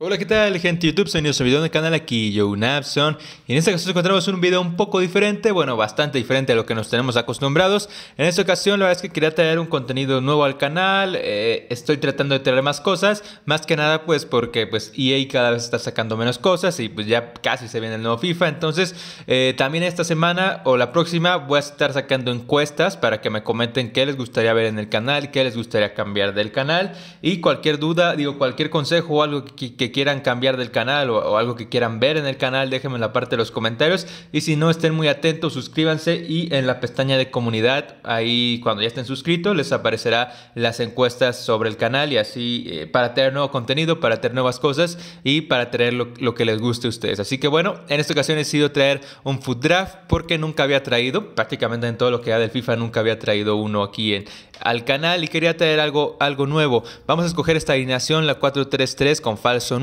Hola, ¿qué tal gente de YouTube? Soy servidor video del canal aquí, yo Napson. Y en esta ocasión encontramos un video un poco diferente, bueno, bastante diferente a lo que nos tenemos acostumbrados. En esta ocasión la verdad es que quería traer un contenido nuevo al canal, eh, estoy tratando de traer más cosas, más que nada pues porque pues EA cada vez está sacando menos cosas y pues ya casi se viene el nuevo FIFA. Entonces eh, también esta semana o la próxima voy a estar sacando encuestas para que me comenten qué les gustaría ver en el canal, qué les gustaría cambiar del canal y cualquier duda, digo, cualquier consejo o algo que quieran cambiar del canal o, algo que quieran ver en el canal, déjenme en la parte de los comentarios. Y si no, estén muy atentos, suscríbanse y en la pestaña de comunidad, ahí cuando ya estén suscritos, les aparecerá las encuestas sobre el canal y así eh, para tener nuevo contenido, para tener nuevas cosas y para tener lo, que les guste a ustedes. Así que bueno, en esta ocasión he decidido traer un food draft porque nunca había traído, prácticamente en todo lo que ha del FIFA, nunca había traído uno aquí en, al canal y quería traer algo, algo nuevo. Vamos a escoger esta alineación, la 433 con falso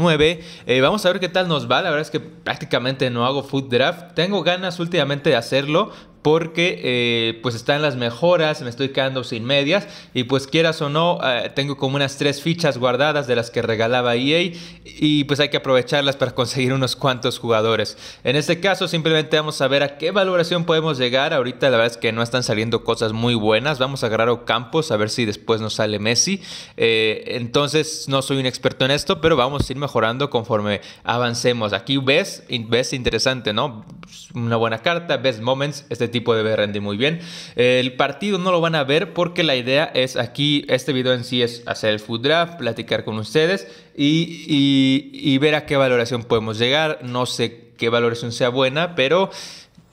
eh, vamos a ver qué tal nos va. La verdad es que prácticamente no hago food draft. Tengo ganas últimamente de hacerlo, porque eh, pues están las mejoras, me estoy quedando sin medias y pues quieras o no, eh, tengo como unas tres fichas guardadas de las que regalaba EA y pues hay que aprovecharlas para conseguir unos cuantos jugadores. En este caso simplemente vamos a ver a qué valoración podemos llegar, ahorita la verdad es que no están saliendo cosas muy buenas, vamos a agarrar campos a ver si después nos sale Messi, eh, entonces no soy un experto en esto, pero vamos a ir mejorando conforme avancemos. Aquí ves, ves interesante, ¿no? Pues, una buena carta, ves moments, este tipo tipo debe rendir muy bien. El partido no lo van a ver porque la idea es aquí, este video en sí es hacer el food draft, platicar con ustedes y, ver a qué valoración podemos llegar. No sé qué valoración sea buena, pero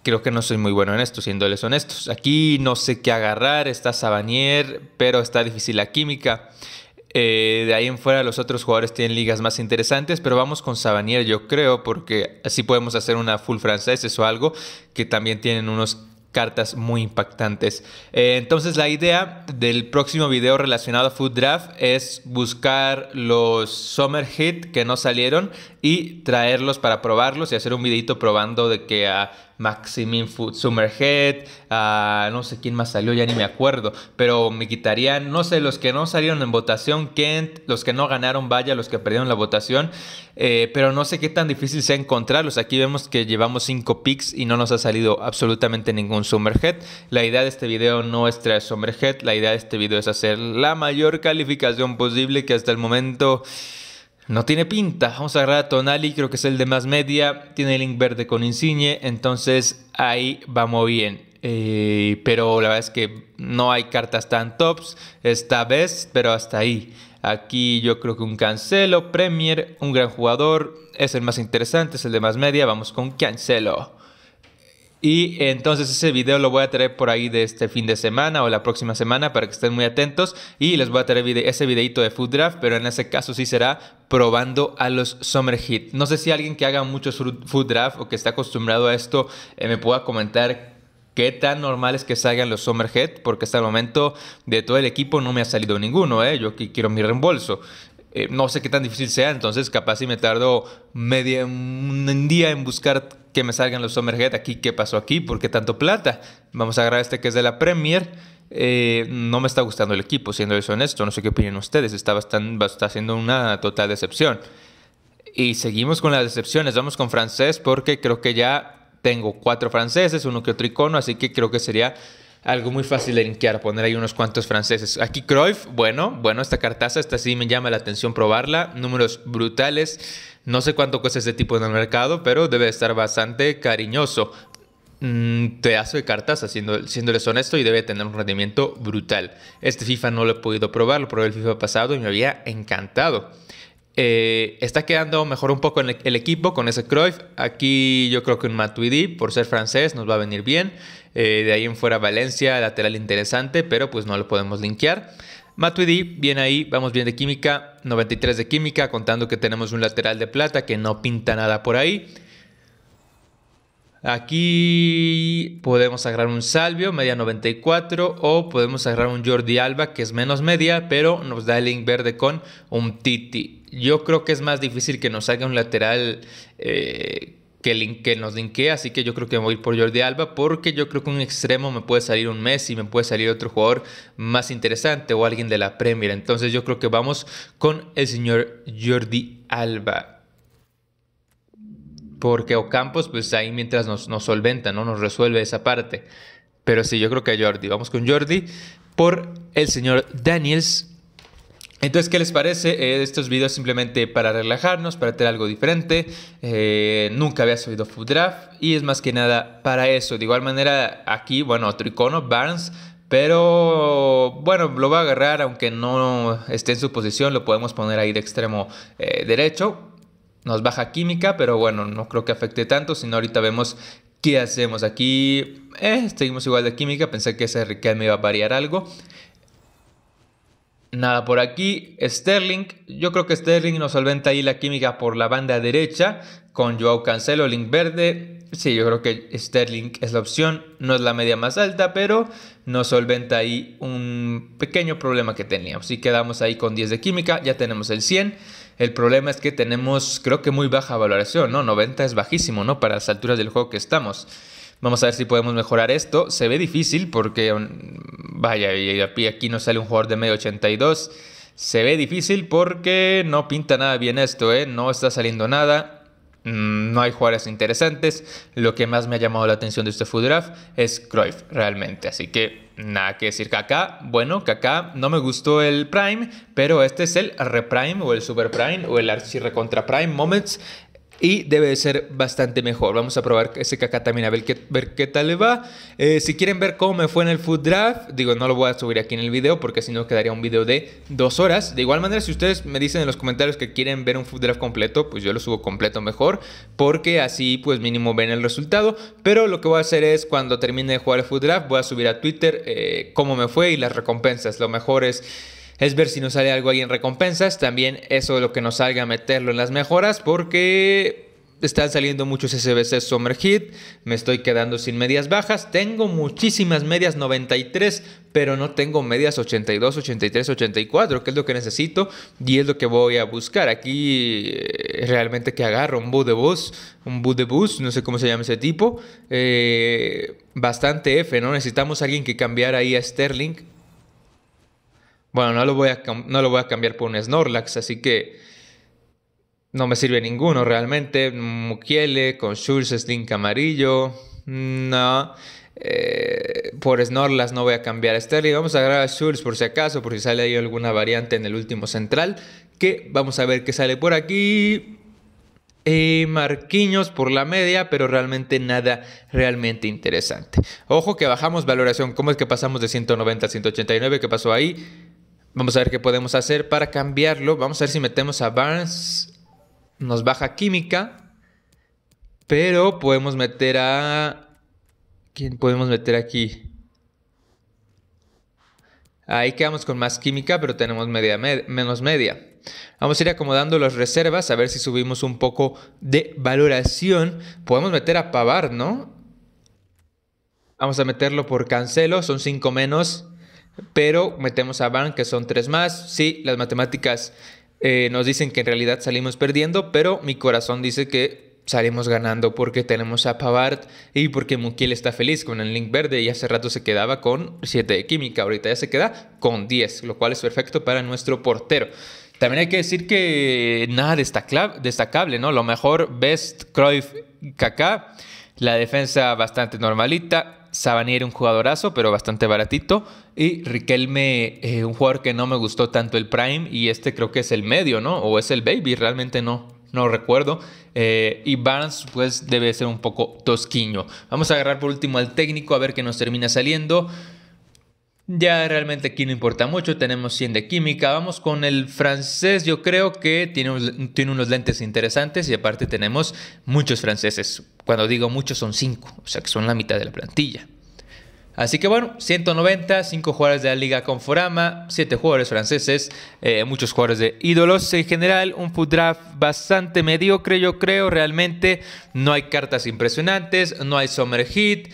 creo que no soy muy bueno en esto, siéndoles honestos. Aquí no sé qué agarrar, está Sabanier, pero está difícil la química. Eh, de ahí en fuera los otros jugadores tienen ligas más interesantes, pero vamos con Sabanier yo creo, porque así podemos hacer una full franceses o algo, que también tienen unos cartas muy impactantes. Eh, entonces la idea del próximo video relacionado a Food Draft es buscar los Summer Hit que no salieron y traerlos para probarlos y hacer un videito probando de que a Maximin Summerhead, a no sé quién más salió, ya ni me acuerdo, pero me quitarían, no sé, los que no salieron en votación, Kent, los que no ganaron, vaya, los que perdieron la votación, eh, pero no sé qué tan difícil sea encontrarlos. Aquí vemos que llevamos 5 picks y no nos ha salido absolutamente ningún Summerhead. La idea de este video no es traer Summerhead, la idea de este video es hacer la mayor calificación posible que hasta el momento... No tiene pinta. Vamos a agarrar a Tonali, creo que es el de más media. Tiene el link verde con Insigne, entonces ahí vamos bien. Eh, pero la verdad es que no hay cartas tan tops esta vez, pero hasta ahí. Aquí yo creo que un Cancelo, Premier, un gran jugador, es el más interesante, es el de más media. Vamos con Cancelo. Y entonces ese video lo voy a traer por ahí de este fin de semana o la próxima semana para que estén muy atentos. Y les voy a traer ese videito de Food Draft, pero en ese caso sí será probando a los Summer Hit. No sé si alguien que haga mucho Food Draft o que está acostumbrado a esto eh, me pueda comentar qué tan normal es que salgan los Summer Heat. porque hasta el momento de todo el equipo no me ha salido ninguno, ¿eh? yo aquí quiero mi reembolso. Eh, no sé qué tan difícil sea, entonces capaz si me tardo medio un día en buscar que me salgan los Summerhead aquí, ¿qué pasó aquí? ¿Por qué tanto plata? Vamos a agarrar este que es de la Premier. Eh, no me está gustando el equipo, siendo eso honesto, no sé qué opinan ustedes, está, bastante, está siendo una total decepción. Y seguimos con las decepciones, vamos con francés porque creo que ya tengo cuatro franceses, uno que otro icono, así que creo que sería algo muy fácil de linkear, poner ahí unos cuantos franceses. Aquí Cruyff, bueno, bueno, esta cartaza, esta sí me llama la atención probarla. Números brutales. No sé cuánto cuesta este tipo en el mercado, pero debe estar bastante cariñoso. Te mm, hace de cartaza, siendo, siéndoles honesto, y debe tener un rendimiento brutal. Este FIFA no lo he podido probar, lo probé el FIFA pasado y me había encantado. Eh, está quedando mejor un poco el, equipo con ese Cruyff. Aquí yo creo que un Matuidi, por ser francés, nos va a venir bien. Eh, de ahí en fuera Valencia, lateral interesante, pero pues no lo podemos linkear. Matuidi, bien ahí, vamos bien de química, 93 de química, contando que tenemos un lateral de plata que no pinta nada por ahí. Aquí podemos agarrar un Salvio, media 94, o podemos agarrar un Jordi Alba, que es menos media, pero nos da el link verde con un Titi. Yo creo que es más difícil que nos haga un lateral eh, que, link, nos linkee, así que yo creo que voy por Jordi Alba, porque yo creo que un extremo me puede salir un Messi, me puede salir otro jugador más interesante o alguien de la Premier. Entonces yo creo que vamos con el señor Jordi Alba porque Ocampos, pues ahí mientras nos, solventa, ¿no? Nos resuelve esa parte. Pero sí, yo creo que Jordi. Vamos con Jordi por el señor Daniels. Entonces, ¿qué les parece? Eh, estos videos simplemente para relajarnos, para tener algo diferente. Eh, nunca había subido Food Draft y es más que nada para eso. De igual manera, aquí, bueno, otro icono, Barnes. Pero bueno, lo va a agarrar, aunque no esté en su posición, lo podemos poner ahí de extremo eh, derecho nos baja química, pero bueno, no creo que afecte tanto, sino ahorita vemos qué hacemos. Aquí eh, seguimos igual de química, pensé que ese RK me iba a variar algo. Nada por aquí, Sterling, yo creo que Sterling nos solventa ahí la química por la banda derecha con Joao Cancelo, Link Verde. Sí, yo creo que Sterling es la opción, no es la media más alta, pero nos solventa ahí un pequeño problema que teníamos. Y quedamos ahí con 10 de química, ya tenemos el 100. El problema es que tenemos, creo que muy baja valoración, ¿no? 90 es bajísimo, ¿no? Para las alturas del juego que estamos. Vamos a ver si podemos mejorar esto. Se ve difícil porque, um, vaya, y aquí no sale un jugador de medio 82. Se ve difícil porque no pinta nada bien esto, ¿eh? No está saliendo nada. Mm, no hay jugadores interesantes. Lo que más me ha llamado la atención de este Food Draft es Cruyff, realmente. Así que nada que decir. acá, bueno, acá no me gustó el Prime, pero este es el Reprime o el SuperPrime o el recontra Prime Moments y debe de ser bastante mejor. Vamos a probar ese caca también a ver qué, tal le va. Eh, si quieren ver cómo me fue en el Food Draft, digo, no lo voy a subir aquí en el video porque si no quedaría un video de dos horas. De igual manera, si ustedes me dicen en los comentarios que quieren ver un Food Draft completo, pues yo lo subo completo mejor porque así pues mínimo ven el resultado. Pero lo que voy a hacer es cuando termine de jugar el Food Draft voy a subir a Twitter eh, cómo me fue y las recompensas. Lo mejor es es ver si nos sale algo ahí en recompensas. También eso de lo que nos salga meterlo en las mejoras porque están saliendo muchos SBC Summer Hit. Me estoy quedando sin medias bajas. Tengo muchísimas medias 93, pero no tengo medias 82, 83, 84, que es lo que necesito y es lo que voy a buscar. Aquí eh, realmente que agarro un boot de bus, un boot de bus, no sé cómo se llama ese tipo. Eh, bastante F, ¿no? Necesitamos alguien que cambiara ahí a Sterling bueno, no lo voy a, no lo voy a cambiar por un Snorlax, así que no me sirve ninguno realmente. Mukiele con Schultz Slink amarillo. No. Eh, por Snorlax no voy a cambiar a Sterling. Vamos a agarrar a Schultz por si acaso, por si sale ahí alguna variante en el último central. Que vamos a ver qué sale por aquí. y eh, Marquiños por la media, pero realmente nada realmente interesante. Ojo que bajamos valoración. ¿Cómo es que pasamos de 190 a 189? ¿Qué pasó ahí? Vamos a ver qué podemos hacer para cambiarlo. Vamos a ver si metemos a Barnes. Nos baja química. Pero podemos meter a... ¿Quién podemos meter aquí? Ahí quedamos con más química, pero tenemos media, menos media. Vamos a ir acomodando las reservas, a ver si subimos un poco de valoración. Podemos meter a Pavar, ¿no? Vamos a meterlo por cancelo, son 5 menos. Pero metemos a Van, que son tres más. Sí, las matemáticas eh, nos dicen que en realidad salimos perdiendo, pero mi corazón dice que salimos ganando porque tenemos a Pavard y porque Mukiel está feliz con el link verde y hace rato se quedaba con 7 de química, ahorita ya se queda con 10, lo cual es perfecto para nuestro portero. También hay que decir que nada destacable, ¿no? Lo mejor, Best, Cruyff, Kaká. La defensa bastante normalita. Sabanier un jugadorazo, pero bastante baratito. Y Riquelme, eh, un jugador que no me gustó tanto el Prime. Y este creo que es el medio, ¿no? O es el Baby, realmente no. No recuerdo. Eh, y Barnes, pues debe ser un poco tosquiño. Vamos a agarrar por último al técnico a ver qué nos termina saliendo. Ya realmente aquí no importa mucho, tenemos 100 de química. Vamos con el francés, yo creo que tiene, tiene unos lentes interesantes y aparte tenemos muchos franceses. Cuando digo muchos son 5, o sea que son la mitad de la plantilla. Así que bueno, 190, 5 jugadores de la Liga Conforama, 7 jugadores franceses, eh, muchos jugadores de ídolos. En general, un food draft bastante mediocre, yo creo, realmente. No hay cartas impresionantes, no hay summer hit.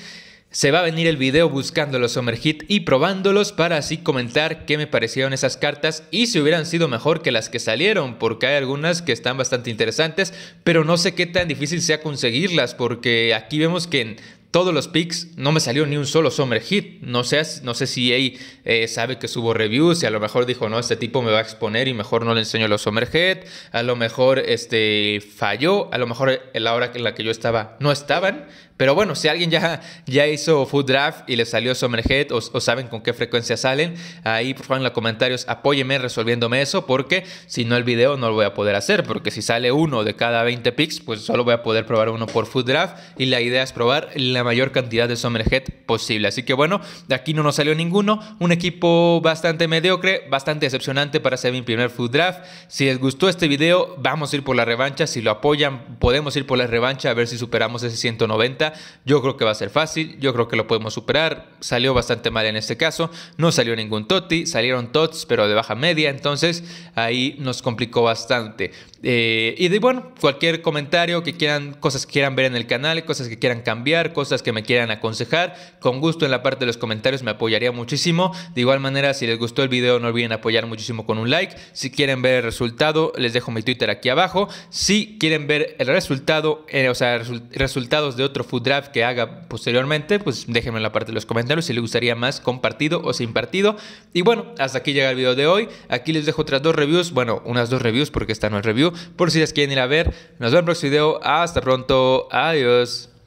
Se va a venir el video buscando los Summer y probándolos para así comentar qué me parecieron esas cartas y si hubieran sido mejor que las que salieron, porque hay algunas que están bastante interesantes, pero no sé qué tan difícil sea conseguirlas, porque aquí vemos que en todos los picks, no me salió ni un solo Summer Hit. No sé, no sé si él eh, sabe que subo reviews y a lo mejor dijo, no, este tipo me va a exponer y mejor no le enseño los Summer Hit. A lo mejor este, falló, a lo mejor en la hora en la que yo estaba no estaban. Pero bueno, si alguien ya, ya hizo Food Draft y le salió Summer Hit o, saben con qué frecuencia salen, ahí por favor en los comentarios apóyeme resolviéndome eso porque si no el video no lo voy a poder hacer. Porque si sale uno de cada 20 picks, pues solo voy a poder probar uno por Food Draft y la idea es probar la la mayor cantidad de Summerhead posible. Así que bueno, de aquí no nos salió ninguno. Un equipo bastante mediocre, bastante decepcionante para ser mi primer Food Draft. Si les gustó este video, vamos a ir por la revancha. Si lo apoyan, podemos ir por la revancha a ver si superamos ese 190. Yo creo que va a ser fácil, yo creo que lo podemos superar. Salió bastante mal en este caso. No salió ningún Totti. salieron Tots, pero de baja media. Entonces ahí nos complicó bastante. Eh, y de, bueno, cualquier comentario que quieran, cosas que quieran ver en el canal, cosas que quieran cambiar, cosas que me quieran aconsejar. Con gusto en la parte de los comentarios me apoyaría muchísimo. De igual manera, si les gustó el video, no olviden apoyar muchísimo con un like. Si quieren ver el resultado, les dejo mi Twitter aquí abajo. Si quieren ver el resultado, eh, o sea, resultados de otro food draft que haga posteriormente, pues déjenme en la parte de los comentarios si les gustaría más compartido o sin partido. Y bueno, hasta aquí llega el video de hoy. Aquí les dejo otras dos reviews, bueno, unas dos reviews porque esta no es review, por si les quieren ir a ver. Nos vemos en el próximo video. Hasta pronto. Adiós.